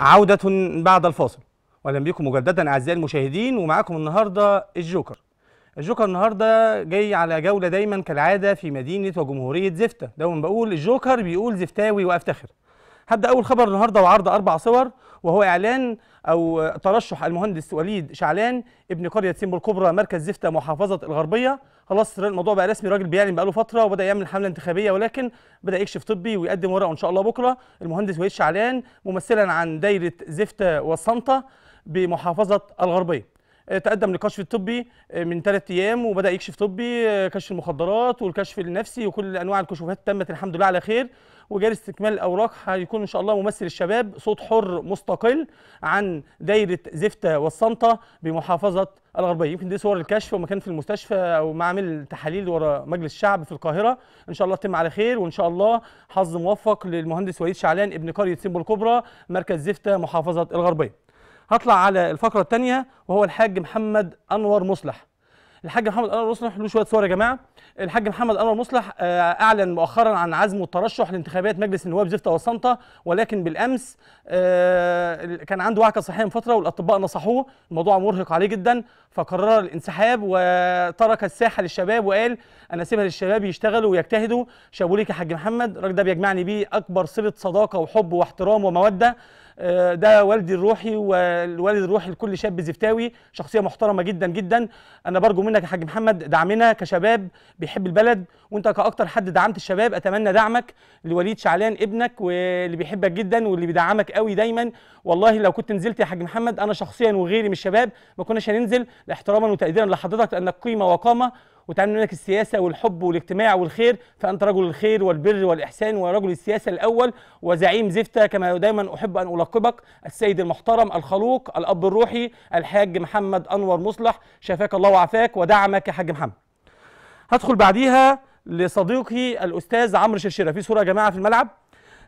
عودة بعد الفاصل واهلا بيكم مجددا اعزائي المشاهدين ومعاكم النهارده الجوكر. الجوكر النهارده جاي على جوله دايما كالعاده في مدينه وجمهوريه زفته، دايما بقول الجوكر بيقول زفتاوي وافتخر. هبدا اول خبر النهارده وعرض اربع صور وهو إعلان أو ترشح المهندس وليد شعلان ابن قرية سيمبو الكبرى مركز زفتة محافظة الغربية خلاص الموضوع بقى رسمي راجل بيعلن بقاله فترة وبدأ يعمل حملة انتخابية ولكن بدأ يكشف طبي ويقدم ورقه إن شاء الله بكرة المهندس وليد شعلان ممثلا عن دايرة زفتة والصنطة بمحافظة الغربية آه، تقدم للكشف الطبي آه، من ثلاث ايام وبدا يكشف طبي آه، كشف المخدرات والكشف النفسي وكل انواع الكشوفات تمت الحمد لله على خير وجار استكمال الاوراق هيكون ان شاء الله ممثل الشباب صوت حر مستقل عن دايره زفته والصنطه بمحافظه الغربيه يمكن دي صور الكشف ومكان في المستشفى او معمل تحاليل ورا مجلس الشعب في القاهره ان شاء الله تتم على خير وان شاء الله حظ موفق للمهندس وليد شعلان ابن قريه سيمبو الكبرى مركز زفته محافظه الغربيه هطلع على الفقره الثانيه وهو الحاج محمد انور مصلح الحاج محمد انور مصلح له شويه صور يا جماعه الحاج محمد انور مصلح آه، اعلن مؤخرا عن عزمه الترشح لانتخابات مجلس النواب زفته وصنطة ولكن بالامس آه، كان عنده وعكه صحيه من فتره والاطباء نصحوه الموضوع مرهق عليه جدا فقرر الانسحاب وترك الساحه للشباب وقال انا سيبها للشباب يشتغلوا ويجتهدوا شابوليك يا حاج محمد الراجل ده بيجمعني بيه اكبر صله صداقه وحب واحترام وموده آه، ده والدي الروحي والوالد الروحي لكل شاب زفتاوي شخصيه محترمه جدا جدا انا برجو منك يا حاج محمد دعمنا كشباب بيحب البلد وانت كاكتر حد دعمت الشباب اتمنى دعمك لوليد شعلان ابنك واللي بيحبك جدا واللي بيدعمك قوي دايما والله لو كنت نزلت يا حاج محمد انا شخصيا وغيري من الشباب ما كناش هننزل احتراما وتقديرا لحضرتك لانك قيمه وقامه وتعلم منك السياسة والحب والاجتماع والخير فأنت رجل الخير والبر والإحسان ورجل السياسة الأول وزعيم زفتة كما دائما أحب أن ألقبك السيد المحترم الخلوق الأب الروحي الحاج محمد أنور مصلح شفاك الله وعافاك ودعمك يا حاج محمد هدخل بعديها لصديقي الأستاذ عمرو شرشرة في صورة يا جماعة في الملعب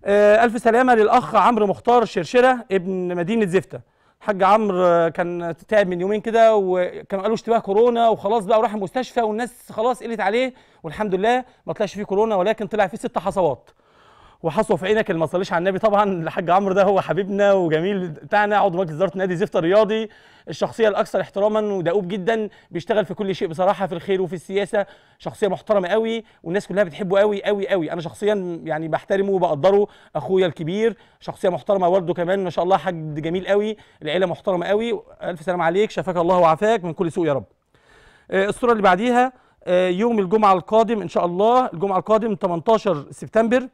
آه، ألف سلامة للأخ عمرو مختار شرشرة ابن مدينة زفتة حاج عمرو كان تعب من يومين كده وكانوا قالوا اشتباه كورونا وخلاص بقى وراح المستشفى والناس خلاص قلت عليه والحمد لله ما طلعش فيه كورونا ولكن طلع فيه ست حصوات وحصوا في عينك اللي ما تصليش على النبي طبعا الحاج عمرو ده هو حبيبنا وجميل بتاعنا عضو مجلس اداره نادي زفت الرياضي الشخصيه الاكثر احتراما ودؤوب جدا بيشتغل في كل شيء بصراحه في الخير وفي السياسه شخصيه محترمه قوي والناس كلها بتحبه قوي قوي قوي انا شخصيا يعني بحترمه وبقدره اخويا الكبير شخصيه محترمه والده كمان ما شاء الله حاج جميل قوي العيله محترمه قوي الف سلام عليك شفاك الله وعافاك من كل سوء يا رب آه، الصوره اللي بعديها آه، يوم الجمعه القادم ان شاء الله الجمعه القادم 18 سبتمبر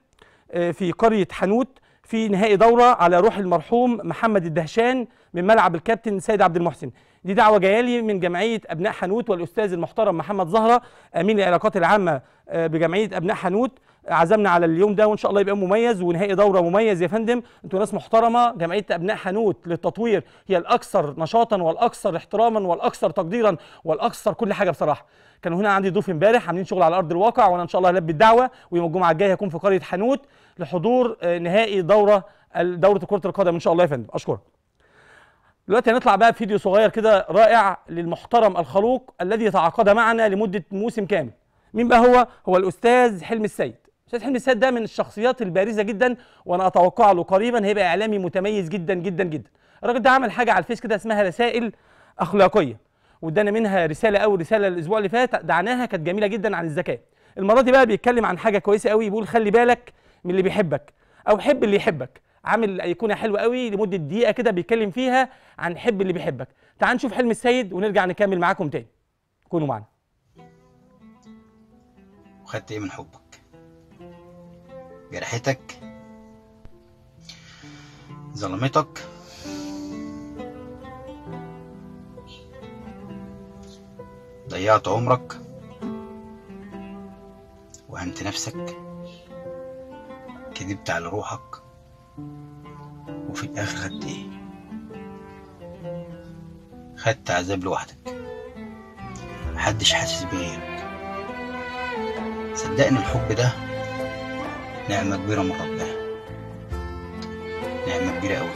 في قرية حنوت في نهائي دورة على روح المرحوم محمد الدهشان من ملعب الكابتن سيد عبد المحسن دي دعوه جايه لي من جمعيه ابناء حنوت والاستاذ المحترم محمد زهره امين العلاقات العامه آه، بجمعيه ابناء حنوت عزمنا على اليوم ده وان شاء الله يبقى مميز ونهائي دوره مميز يا فندم انتوا ناس محترمه جمعيه ابناء حنوت للتطوير هي الاكثر نشاطا والاكثر احتراما والاكثر تقديرا والاكثر كل حاجه بصراحه كانوا هنا عندي ضيوف امبارح عاملين شغل على ارض الواقع وانا ان شاء الله هلبي الدعوه ويوم الجمعه الجايه هكون في قريه حنوت لحضور آه، نهائي دوره دوره كره القدم ان شاء الله يا فندم اشكرك دلوقتي هنطلع بقى بفيديو صغير كده رائع للمحترم الخلوق الذي تعاقد معنا لمده موسم كامل مين بقى هو هو الاستاذ حلمي السيد استاذ حلمي السيد ده من الشخصيات البارزه جدا وانا اتوقع له قريبا هيبقى اعلامي متميز جدا جدا جدا الراجل ده عمل حاجه على الفيس كده اسمها رسائل اخلاقيه وادانا منها رساله اول رساله الاسبوع اللي فات دعناها كانت جميله جدا عن الذكاء المره دي بقى بيتكلم عن حاجه كويسه قوي بيقول خلي بالك من اللي بيحبك او حب اللي يحبك عامل ايقونه حلوه قوي لمده دقيقه كده بيتكلم فيها عن حب اللي بيحبك تعال نشوف حلم السيد ونرجع نكمل معاكم تاني كونوا معنا وخدت ايه من حبك جرحتك ظلمتك ضيعت عمرك وهنت نفسك كذبت على روحك وفي الآخر خدت إيه؟ خدت عذاب لوحدك محدش حاسس بغيرك صدقني الحب ده نعمة كبيرة من ربنا نعمة كبيرة أوي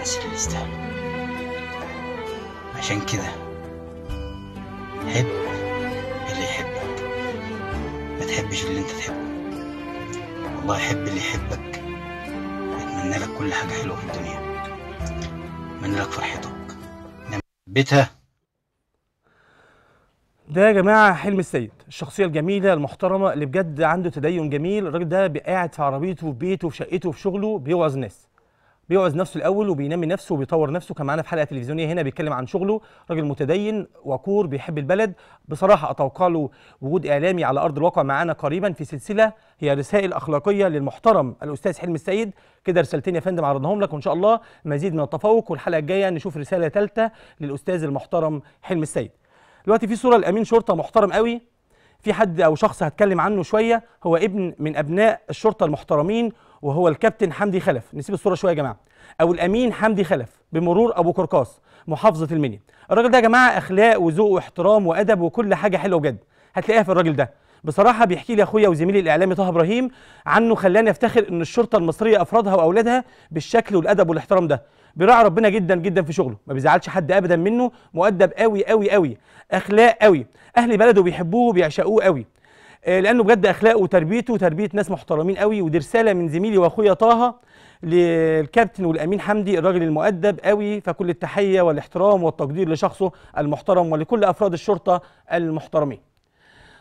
بس اللي يستاهل عشان كده حب اللي يحبك ما تحبش اللي انت تحبه والله حب اللي يحبك اتمنى لك كل حاجة حلوة في الدنيا اتمنى لك فرحتك بيتها ده يا جماعه حلم السيد الشخصيه الجميله المحترمه اللي بجد عنده تدين جميل الراجل ده قاعد في عربيته في بيته في شقته في شغله بيوعظ الناس بيوعظ نفسه الاول وبينمي نفسه وبيطور نفسه كان معانا في حلقه تلفزيونيه هنا بيتكلم عن شغله راجل متدين وقور بيحب البلد بصراحه اتوقع له وجود اعلامي على ارض الواقع معانا قريبا في سلسله هي رسائل اخلاقيه للمحترم الاستاذ حلم السيد كده رسالتين يا فندم عرضناهم لك وان شاء الله مزيد من التفوق والحلقه الجايه نشوف رساله ثالثه للاستاذ المحترم حلم السيد دلوقتي في صوره لامين شرطه محترم قوي في حد او شخص هتكلم عنه شويه هو ابن من ابناء الشرطه المحترمين وهو الكابتن حمدي خلف نسيب الصوره شويه يا جماعه او الامين حمدي خلف بمرور ابو كركاس محافظه المنيا الراجل ده يا جماعه اخلاق وذوق واحترام وادب وكل حاجه حلوه بجد هتلاقيها في الراجل ده بصراحة بيحكي لي أخويا وزميلي الإعلامي طه إبراهيم عنه خلاني أفتخر إن الشرطة المصرية أفرادها وأولادها بالشكل والأدب والاحترام ده بيراعي ربنا جدا جدا في شغله ما بيزعلش حد أبدا منه مؤدب قوي قوي قوي أخلاق قوي أهل بلده بيحبوه وبيعشقوه قوي آه، لانه بجد اخلاقه وتربيته وتربيه ناس محترمين قوي ودي رساله من زميلي واخويا طه للكابتن والامين حمدي الراجل المؤدب قوي فكل التحيه والاحترام والتقدير لشخصه المحترم ولكل افراد الشرطه المحترمين.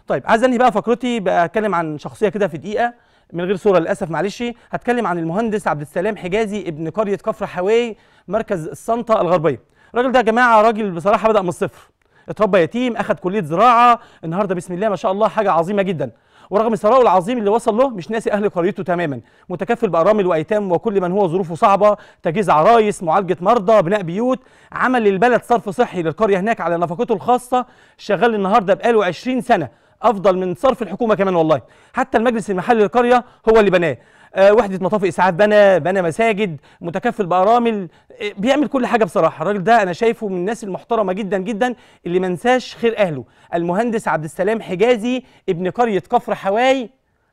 طيب عايز انهي بقى فقرتي بتكلم عن شخصيه كده في دقيقه من غير صوره للاسف معلش هتكلم عن المهندس عبد السلام حجازي ابن قريه كفر حواي مركز السنطه الغربيه. الراجل ده يا جماعه راجل بصراحه بدا من الصفر اتربى يتيم اخذ كليه زراعه النهارده بسم الله ما شاء الله حاجه عظيمه جدا ورغم ثراءه العظيم اللي وصل له مش ناسي اهل قريته تماما متكفل بارامل وايتام وكل من هو ظروفه صعبه تجهيز عرايس معالجه مرضى بناء بيوت عمل للبلد صرف صحي للقريه هناك على نفقته الخاصه شغال النهارده بقاله 20 سنه افضل من صرف الحكومه كمان والله حتى المجلس المحلي للقريه هو اللي بناه آه، وحده مطافي اسعاف بنى بنى مساجد متكفل بارامل آه، بيعمل كل حاجه بصراحه الراجل ده انا شايفه من الناس المحترمه جدا جدا اللي ما انساش خير اهله المهندس عبد السلام حجازي ابن قريه كفر حواي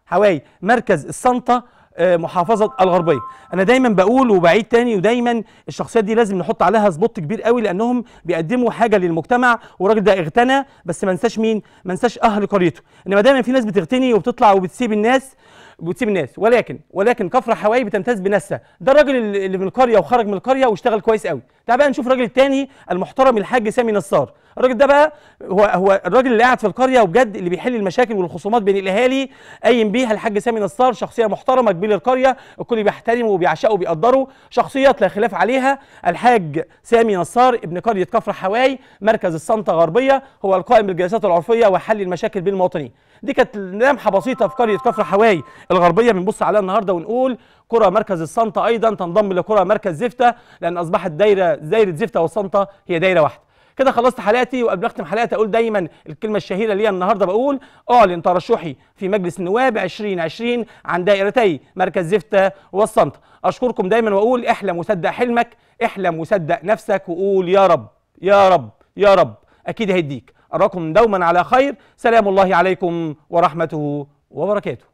حواي مركز السنطه آه، محافظة الغربية أنا دايما بقول وبعيد تاني ودايما الشخصيات دي لازم نحط عليها سبوت كبير قوي لأنهم بيقدموا حاجة للمجتمع والراجل ده اغتنى بس ما نساش مين ما نساش أهل قريته إنما دايما في ناس بتغتني وبتطلع وبتسيب الناس وتسيب الناس ولكن ولكن كفر حوائي بتمتاز بنفسها ده الراجل اللي من القريه وخرج من القريه واشتغل كويس قوي تعال بقى نشوف الراجل الثاني المحترم الحاج سامي نصار الراجل ده بقى هو هو الراجل اللي قاعد في القريه وبجد اللي بيحل المشاكل والخصومات بين الاهالي قايم بيها الحاج سامي نصار شخصيه محترمه كبير القريه الكل بيحترمه وبيعشقه وبيقدره شخصيات لا خلاف عليها الحاج سامي نصار ابن قريه كفر حواي مركز الصنطه غربية هو القائم بالجلسات العرفيه وحل المشاكل بين المواطنين دي كانت لمحه بسيطه في قريه كفر حواي الغربيه بنبص عليها النهارده ونقول قرى مركز الصنطة ايضا تنضم لقرى مركز زفته لان اصبحت دايره دايره زفته والصنطة هي دايره واحده كده خلصت حلقتي وقبل اختم حلقتي اقول دايما الكلمه الشهيره ليا النهارده بقول اعلن ترشحي في مجلس النواب 2020 عن دائرتي مركز زفته والصنطة اشكركم دايما واقول احلم وصدق حلمك احلم وصدق نفسك وقول يا رب يا رب يا رب اكيد هيديك أراكم دوما على خير سلام الله عليكم ورحمته وبركاته